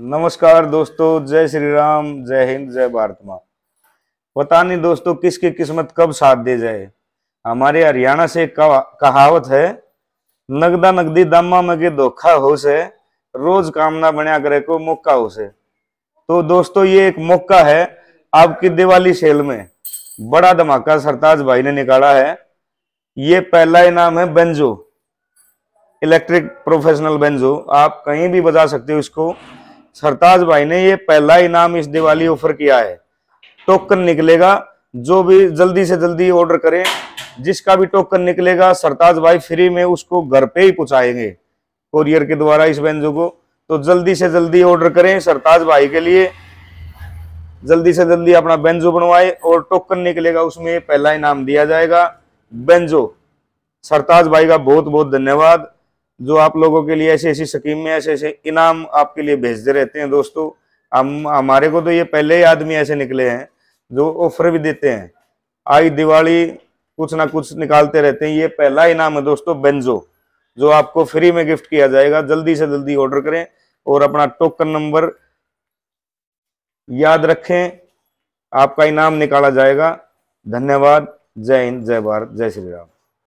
नमस्कार दोस्तों जय श्री राम जय हिंद जय भारत माँ पता नहीं दोस्तों किसकी किस्मत कब साथ दे जाए हमारे हरियाणा से कहावत है नगदा नगदी दामा मगे धोखा हो से रोज कामना बनिया करे को मौका हो से तो दोस्तों ये एक मौका है आपकी दिवाली सेल में बड़ा धमाका सरताज भाई ने निकाला है ये पहला इनाम है बेंजो इलेक्ट्रिक प्रोफेशनल बेंजो आप कहीं भी बजा सकते हो इसको सरताज भाई ने ये पहला इनाम इस दिवाली ऑफर किया है टोकन निकलेगा जो भी जल्दी से जल्दी ऑर्डर करें जिसका भी टोकन निकलेगा सरताज भाई फ्री में उसको घर पे ही पहुंचाएंगे कोरियर के द्वारा इस बेंजो को तो जल्दी से जल्दी ऑर्डर करें सरताज भाई के लिए जल्दी से जल्दी अपना बेंजो बनवाए और टोकन निकलेगा उसमें पहला इनाम दिया जाएगा बेंजो सरताज भाई का बहुत बहुत धन्यवाद जो आप लोगों के लिए ऐसे ऐसी स्कीम में ऐसे ऐसे इनाम आपके लिए भेजते रहते हैं दोस्तों हम हमारे को तो ये पहले ही आदमी ऐसे निकले हैं जो ऑफर भी देते हैं आई दिवाली कुछ ना कुछ निकालते रहते हैं ये पहला इनाम है दोस्तों बेंजो जो आपको फ्री में गिफ्ट किया जाएगा जल्दी से जल्दी ऑर्डर करें और अपना टोकन नंबर याद रखें आपका इनाम निकाला जाएगा धन्यवाद जय हिंद जय भारत जय श्री राम